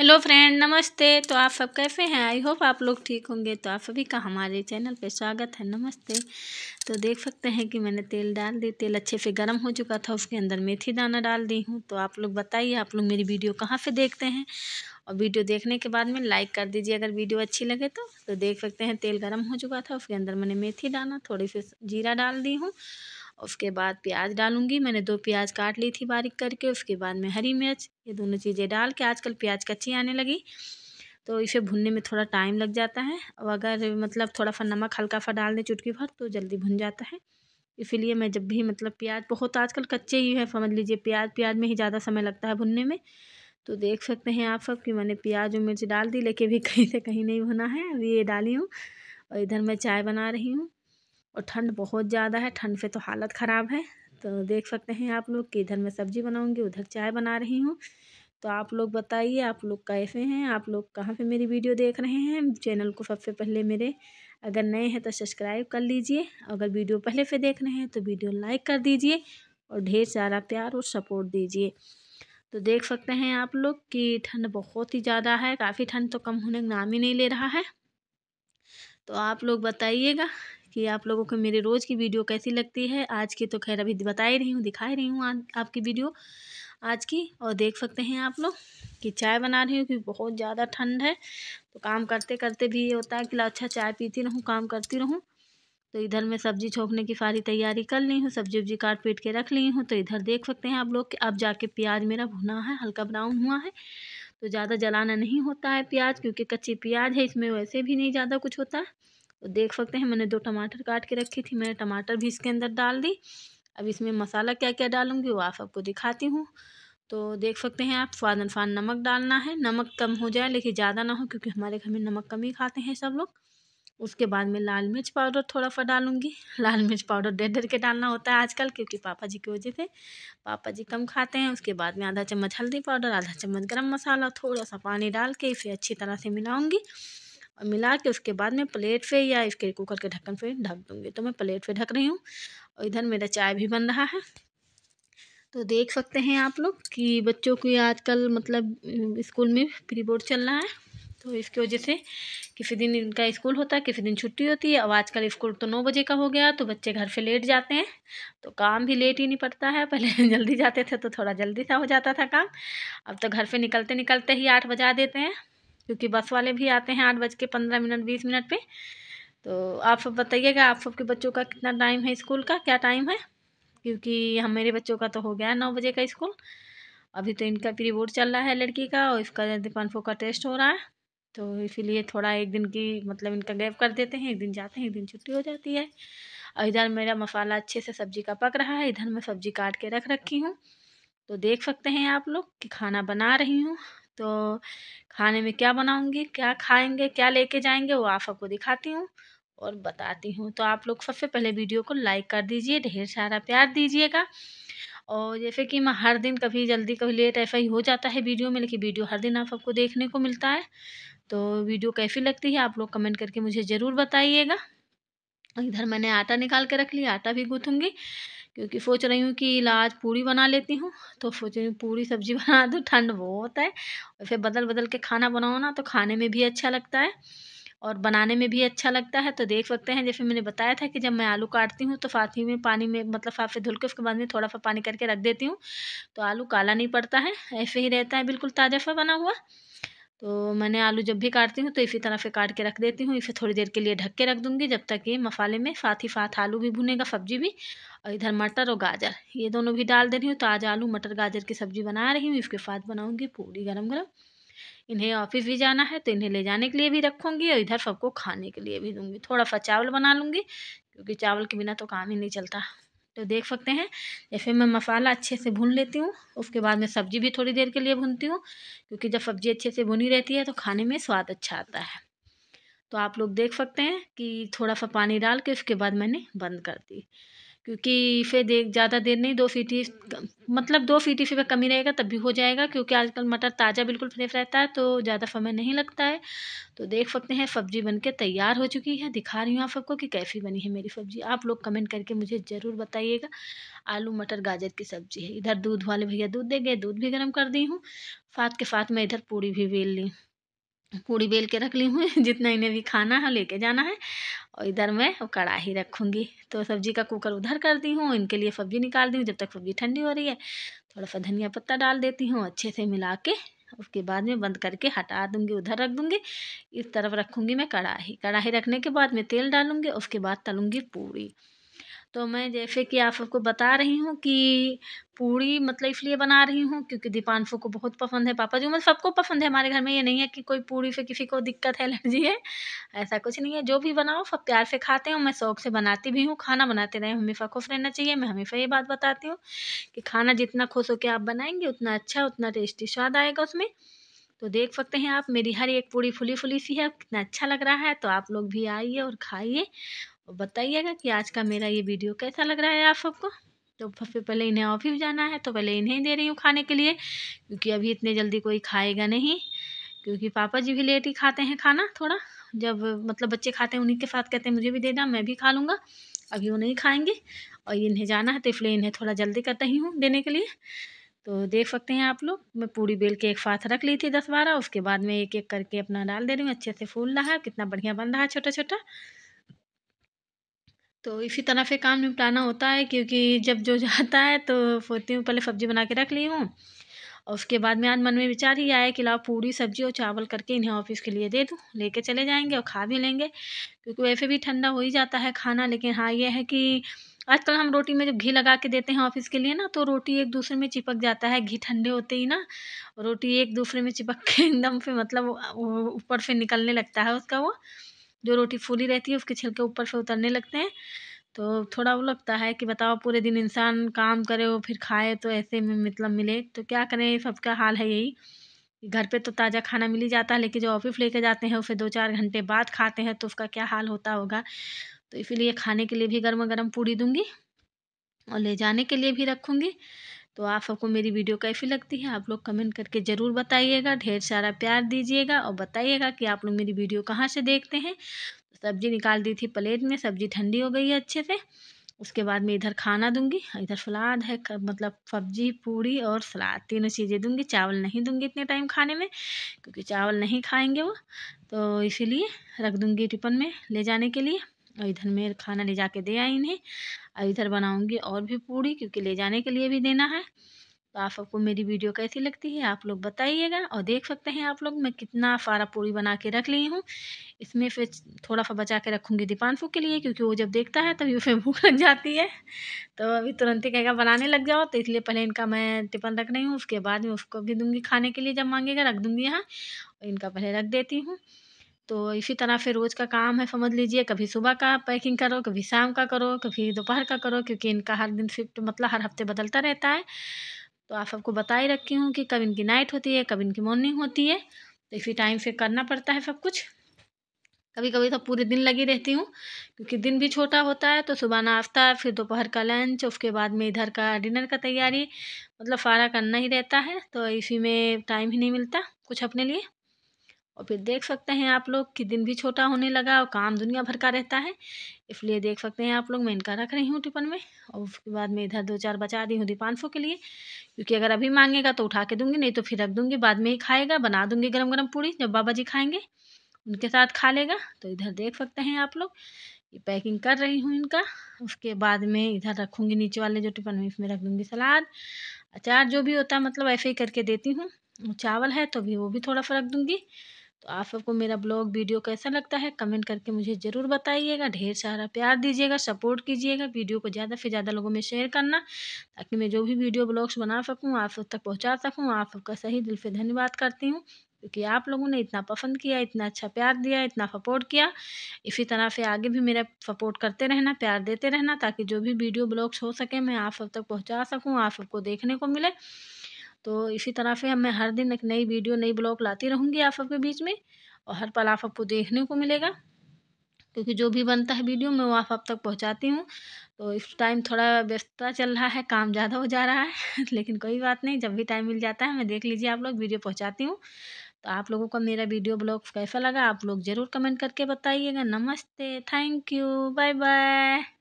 hello friend नमस्ते तो आप सब कैसे हैं आई होप आप लोग ठीक होंगे तो आप सभी का हमारे चैनल पे स्वागत है नमस्ते तो देख सकते हैं कि मैंने तेल डाल दी तेल अच्छे से गर्म हो चुका था उसके अंदर मेथी दाना डाल दी हूँ तो आप लोग बताइए आप लोग मेरी वीडियो कहाँ से देखते हैं और वीडियो देखने के बाद में लाइक कर दीजिए अगर वीडियो अच्छी लगे तो तो देख सकते हैं तेल गर्म हो चुका था उसके अंदर मैंने मेथी दाना थोड़ी सी जीरा डाल दी हूँ उसके बाद प्याज डालूंगी मैंने दो प्याज काट ली थी बारीक करके उसके बाद में हरी मिर्च ये दोनों चीज़ें डाल के आजकल प्याज कच्ची आने लगी तो इसे भुनने में थोड़ा टाइम लग जाता है और अगर मतलब थोड़ा सा नमक हल्का सा डाल दें चुटकी भर तो जल्दी भुन जाता है इसीलिए मैं जब भी मतलब प्याज बहुत आजकल कच्चे ही है समझ लीजिए प्याज प्याज में ही ज़्यादा समय लगता है भुनने में तो देख सकते हैं आप सब कि मैंने प्याज और मिर्च डाल दी लेके भी कहीं से कहीं नहीं भुना है अभी ये डाली हूँ और इधर मैं चाय बना रही हूँ और ठंड बहुत ज़्यादा है ठंड से तो हालत ख़राब है तो देख सकते हैं आप लोग कि इधर मैं सब्ज़ी बनाऊँगी उधर चाय बना रही हूँ तो आप लोग बताइए आप लोग कैसे हैं आप लोग कहाँ पे मेरी वीडियो देख रहे हैं चैनल को सबसे पहले मेरे अगर नए हैं तो सब्सक्राइब कर लीजिए अगर वीडियो पहले से देख रहे हैं तो वीडियो लाइक कर दीजिए और ढेर सारा प्यार और सपोर्ट दीजिए तो देख सकते हैं आप लोग कि ठंड बहुत ही ज़्यादा है काफ़ी ठंड तो कम होने का नाम ही नहीं ले रहा है तो आप लोग बताइएगा कि आप लोगों को मेरे रोज़ की वीडियो कैसी लगती है आज की तो खैर अभी बता ही रही हूँ दिखा ही रही हूँ आपकी वीडियो आज की और देख सकते हैं आप लोग कि चाय बना रही हूँ क्योंकि बहुत ज़्यादा ठंड है तो काम करते करते भी ये होता है कि अच्छा चाय पीती रहूँ काम करती रहूँ तो इधर मैं सब्ज़ी छोंकने की सारी तैयारी कर ली हूँ सब्जी उब्जी काट पीट के रख ली हूँ तो इधर देख सकते हैं आप लोग कि अब जाके प्याज मेरा भुना है हल्का ब्राउन हुआ है तो ज़्यादा जलाना नहीं होता है प्याज क्योंकि कच्ची प्याज है इसमें वैसे भी नहीं ज़्यादा कुछ होता है तो देख सकते हैं मैंने दो टमाटर काट के रखी थी मैंने टमाटर भी इसके अंदर डाल दी अब इसमें मसाला क्या क्या डालूंगी वो आप आपको दिखाती हूँ तो देख सकते हैं आप स्वाद अनुसार नमक डालना है नमक कम हो जाए लेकिन ज़्यादा ना हो क्योंकि हमारे घर में नमक कम ही खाते हैं सब लोग उसके बाद में लाल मिर्च पाउडर थोड़ा सा डालूंगी लाल मिर्च पाउडर डेढ़ डेढ़ के डालना होता है आजकल क्योंकि पापा जी की वजह से पापा जी कम खाते हैं उसके बाद में आधा चम्मच हल्दी पाउडर आधा चम्मच गर्म मसाला थोड़ा सा पानी डाल के इसे अच्छी तरह से मिलाऊंगी और मिला के उसके बाद में प्लेट पे या इसके कुकर के ढक्कन पे ढक दूँगी तो मैं प्लेट पे ढक रही हूँ और इधर मेरा चाय भी बन रहा है तो देख सकते हैं आप लोग कि बच्चों की आजकल मतलब स्कूल में प्री बोर्ड चल रहा है तो इसकी वजह से किसी दिन इनका स्कूल होता है किसी दिन छुट्टी होती है अब आजकल स्कूल तो नौ बजे का हो गया तो बच्चे घर से लेट जाते हैं तो काम भी लेट ही नहीं पड़ता है पहले जल्दी जाते थे तो थोड़ा जल्दी सा हो जाता था काम अब तो घर से निकलते निकलते ही आठ बजा देते हैं क्योंकि बस वाले भी आते हैं आठ बज के पंद्रह मिनट बीस मिनट पे तो आप सब बताइएगा आप सबके बच्चों का कितना टाइम है स्कूल का क्या टाइम है क्योंकि हम मेरे बच्चों का तो हो गया है नौ बजे का स्कूल अभी तो इनका प्री बोर्ड चल रहा है लड़की का और इसका दीपानफो का टेस्ट हो रहा है तो इसीलिए थोड़ा एक दिन की मतलब इनका गैप कर देते हैं एक दिन जाते हैं एक दिन छुट्टी हो जाती है और इधर मेरा मसाला अच्छे से सब्जी का पक रहा है इधर मैं सब्जी काट के रख रखी हूँ तो देख सकते हैं आप लोग कि खाना बना रही हूँ तो खाने में क्या बनाऊँगी क्या खाएँगे क्या लेके जाएंगे वो आप सबको दिखाती हूँ और बताती हूँ तो आप लोग सबसे पहले वीडियो को लाइक कर दीजिए ढेर सारा प्यार दीजिएगा और जैसे कि मैं हर दिन कभी जल्दी कभी लेट ऐसा ही हो जाता है वीडियो में लेकिन वीडियो हर दिन आप सबको देखने को मिलता है तो वीडियो कैसी लगती है आप लोग कमेंट करके मुझे ज़रूर बताइएगा इधर मैंने आटा निकाल के रख लिया आटा भी गूँथूँगी क्योंकि सोच रही हूँ कि इलाज पूरी बना लेती हूँ तो सोच रही हूँ पूरी सब्जी बना दूँ ठंड बहुत है और फिर बदल बदल के खाना बनाओ ना तो खाने में भी अच्छा लगता है और बनाने में भी अच्छा लगता है तो देख सकते हैं जैसे मैंने बताया था कि जब मैं आलू काटती हूँ तो साथ ही में पानी में मतलब फाफे धुल के उसके बाद में थोड़ा सा पानी करके रख देती हूँ तो आलू काला नहीं पड़ता है ऐसे ही रहता है बिल्कुल ताज़ा सा बना हुआ तो मैंने आलू जब भी काटती हूँ तो इसी तरह से काट के रख देती हूँ इसे थोड़ी देर के लिए ढक के रख दूंगी जब तक ये मसाले में साथ ही साथ आलू भी भुनेगा सब्जी भी और इधर मटर और गाजर ये दोनों भी डाल दे रही हूँ तो आज आलू मटर गाजर की सब्जी बना रही हूँ इसके साथ बनाऊँगी पूरी गर्म गर्म इन्हें ऑफिस भी जाना है तो इन्हें ले जाने के लिए भी रखूँगी और इधर सबको खाने के लिए भी दूँगी थोड़ा सा चावल बना लूँगी क्योंकि चावल के बिना तो काम ही नहीं चलता तो देख सकते हैं जैसे मैं मसाला अच्छे से भून लेती हूँ उसके बाद में सब्ज़ी भी थोड़ी देर के लिए भूनती हूँ क्योंकि जब सब्ज़ी अच्छे से भुनी रहती है तो खाने में स्वाद अच्छा आता है तो आप लोग देख सकते हैं कि थोड़ा सा पानी डाल के उसके बाद मैंने बंद कर दी क्योंकि फिर देख ज़्यादा देर नहीं दो सीटी मतलब दो सीटी से कमी रहेगा तब भी हो जाएगा क्योंकि आजकल मटर ताज़ा बिल्कुल फ्रेश रहता है तो ज़्यादा समय नहीं लगता है तो देख सकते हैं सब्ज़ी बनके तैयार हो चुकी है दिखा रही हूँ आप सबको कि कैसी बनी है मेरी सब्ज़ी आप लोग कमेंट करके मुझे ज़रूर बताइएगा आलू मटर गाजर की सब्ज़ी है इधर दूध वाले भैया दूध दे गए दूध भी गर्म कर दी हूँ साथ के साथ मैं इधर पूड़ी भी बेल ली पूड़ी बेल के रख ली हूँ जितना इन्हें भी खाना है लेके जाना है और इधर मैं कढ़ाई रखूँगी तो सब्जी का कुकर उधर कर दी हूँ इनके लिए सब्जी निकाल दी हूँ जब तक सब्जी ठंडी हो रही है थोड़ा सा धनिया पत्ता डाल देती हूँ अच्छे से मिला के उसके बाद में बंद करके हटा दूंगी उधर रख दूंगी इस तरफ रखूँगी मैं कढ़ाई कढ़ाई रखने के बाद मैं तेल डालूँगी उसके बाद तलूँगी पूड़ी तो मैं जैसे कि आप सबको बता रही हूँ कि पूड़ी मतलब इसलिए बना रही हूँ क्योंकि दीपांशु को बहुत पसंद है पापा जी मतलब सबको पसंद है हमारे घर में ये नहीं है कि कोई पूड़ी से किसी को दिक्कत है एलर्जी है ऐसा कुछ नहीं है जो भी बनाओ सब प्यार से खाते हैं मैं शौक से बनाती भी हूँ खाना बनाते रहे हमेशा खुश रहना चाहिए मैं हमेशा ये बात बताती हूँ कि खाना जितना खुश होकर आप बनाएंगे उतना अच्छा उतना टेस्टी स्वाद आएगा उसमें तो देख सकते हैं आप मेरी हर एक पूड़ी फुली फुली सी है कितना अच्छा लग रहा है तो आप लोग भी आइए और खाइए और बताइएगा कि आज का मेरा ये वीडियो कैसा लग रहा है आप सबको तो फिर पहले इन्हें ऑफिस जाना है तो पहले इन्हें दे रही हूँ खाने के लिए क्योंकि अभी इतने जल्दी कोई खाएगा नहीं क्योंकि पापा जी भी लेट ही खाते हैं खाना थोड़ा जब मतलब बच्चे खाते हैं उन्हीं के साथ कहते हैं मुझे भी दे देना मैं भी खा लूँगा अभी वो नहीं खाएंगे और इन्हें जाना है तो इसलिए इन्हें थोड़ा जल्दी करता ही हूँ देने के लिए तो देख सकते हैं आप लोग मैं पूरी बेल के एक साथ रख ली थी दस बारह उसके बाद मैं एक एक करके अपना डाल दे रही हूँ अच्छे से फूल रहा है कितना बढ़िया बन रहा है छोटा छोटा तो इसी तरह से काम निपटाना होता है क्योंकि जब जो जाता है तो सोचती हूँ पहले सब्ज़ी बना के रख ली हूँ और उसके बाद में आज मन में विचार ही आया कि लाओ पूरी सब्ज़ी और चावल करके इन्हें ऑफिस के लिए दे दूँ लेके चले जाएंगे और खा भी लेंगे क्योंकि वैसे भी ठंडा हो ही जाता है खाना लेकिन हाँ ये है कि आजकल हम रोटी में जब घी लगा के देते हैं ऑफिस के लिए ना तो रोटी एक दूसरे में चिपक जाता है घी ठंडे होते ही ना रोटी एक दूसरे में चिपक के एकदम फिर मतलब ऊपर से निकलने लगता है उसका वो जो रोटी फूली रहती है उसके छिलके ऊपर से उतरने लगते हैं तो थोड़ा वो लगता है कि बताओ पूरे दिन इंसान काम करे और फिर खाए तो ऐसे में मतलब मिले तो क्या करें सबका हाल है यही घर पे तो ताज़ा खाना मिल ही जाता है लेकिन जो ऑफिस लेके जाते हैं उसे दो चार घंटे बाद खाते हैं तो उसका क्या हाल होता होगा तो इसीलिए खाने के लिए भी गर्मा गर्म पूड़ी दूंगी और ले जाने के लिए भी रखूँगी तो आप सबको मेरी वीडियो कैसी लगती है आप लोग कमेंट करके ज़रूर बताइएगा ढेर सारा प्यार दीजिएगा और बताइएगा कि आप लोग मेरी वीडियो कहाँ से देखते हैं सब्ज़ी निकाल दी थी प्लेट में सब्ज़ी ठंडी हो गई है अच्छे से उसके बाद मैं इधर खाना दूंगी इधर सलाद है मतलब सब्जी पूड़ी और सलाद तीनों चीज़ें दूंगी चावल नहीं दूंगी इतने टाइम खाने में क्योंकि चावल नहीं खाएंगे वो तो इसीलिए रख दूंगी टिफन में ले जाने के लिए और इधर मैं खाना ले जाके दे आई इन्हें और इधर बनाऊँगी और भी पूड़ी क्योंकि ले जाने के लिए भी देना है तो आप सबको मेरी वीडियो कैसी लगती है आप लोग बताइएगा और देख सकते हैं आप लोग मैं कितना सारा पूड़ी बना के रख ली हूँ इसमें फिर थोड़ा सा बचा के रखूँगी दीपांशु के लिए क्योंकि वो जब देखता है तभी तो उसे भूख लग जाती है तो अभी तुरंत ही कहेगा बनाने लग जाओ तो इसलिए पहले इनका मैं टिफन रख रही हूँ उसके बाद मैं उसको भी दूँगी खाने के लिए जब मांगेगा रख दूँगी यहाँ इनका पहले रख देती हूँ तो इसी तरह से रोज़ का काम है समझ लीजिए कभी सुबह का पैकिंग करो कभी शाम का करो कभी दोपहर का करो क्योंकि इनका हर दिन शिफ्ट मतलब हर हफ्ते बदलता रहता है तो आप सबको बता ही रखी हूँ कि कब इनकी नाइट होती है कब इनकी मॉर्निंग होती है तो इसी टाइम से करना पड़ता है सब कुछ कभी कभी तो पूरे दिन लगी रहती हूँ क्योंकि दिन भी छोटा होता है तो सुबह नाश्ता फिर दोपहर का लंच उसके बाद में इधर का डिनर का तैयारी मतलब सारा करना ही रहता है तो इसी में टाइम ही नहीं मिलता कुछ अपने लिए और फिर देख सकते हैं आप लोग कि दिन भी छोटा होने लगा और काम दुनिया भर का रहता है इसलिए देख सकते हैं आप लोग मैं इनका रख रही हूँ टिफन में और उसके बाद मैं इधर दो चार बचा दी हूँ दीपांशु सौ के लिए क्योंकि अगर अभी मांगेगा तो उठा के दूंगी नहीं तो फिर रख दूंगी बाद में ही खाएगा बना दूंगी गर्म गर्म पूड़ी जब बाबा जी खाएंगे उनके साथ खा लेगा तो इधर देख सकते हैं आप लोग ये पैकिंग कर रही हूँ इनका उसके बाद में इधर रखूँगी नीचे वाले जो टिफन में इसमें रख दूँगी सलाद अचार जो भी होता है मतलब ऐसे ही करके देती हूँ चावल है तो भी वो भी थोड़ा सा रख दूँगी तो आप सबको मेरा ब्लॉग वीडियो कैसा लगता है कमेंट करके मुझे ज़रूर बताइएगा ढेर सारा प्यार दीजिएगा सपोर्ट कीजिएगा वीडियो को ज़्यादा से ज़्यादा लोगों में शेयर करना ताकि मैं जो भी वीडियो ब्लॉग्स बना सकूँ आप सब तक पहुँचा सकूँ आप सबका सही दिल से धन्यवाद करती हूँ क्योंकि आप लोगों ने इतना पसंद किया इतना अच्छा प्यार दिया इतना सपोर्ट किया इसी तरह से आगे भी मेरा सपोर्ट करते रहना प्यार देते रहना ताकि जो भी वीडियो ब्लॉग्स हो सके मैं आप सब तक पहुंचा सकूं आप सबको देखने को मिले तो इसी तरह से मैं हर दिन एक नई वीडियो नई ब्लॉग लाती रहूँगी आप सबके बीच में और हर पल आप आपको देखने को मिलेगा क्योंकि जो भी बनता है वीडियो मैं वो आप अब तक पहुंचाती हूँ तो इस टाइम थोड़ा व्यस्तता चल रहा है काम ज़्यादा हो जा रहा है लेकिन कोई बात नहीं जब भी टाइम मिल जाता है मैं देख लीजिए आप लोग वीडियो पहुँचाती हूँ तो आप लोगों का मेरा वीडियो ब्लॉग कैसा लगा आप लोग ज़रूर कमेंट करके बताइएगा नमस्ते थैंक यू बाय बाय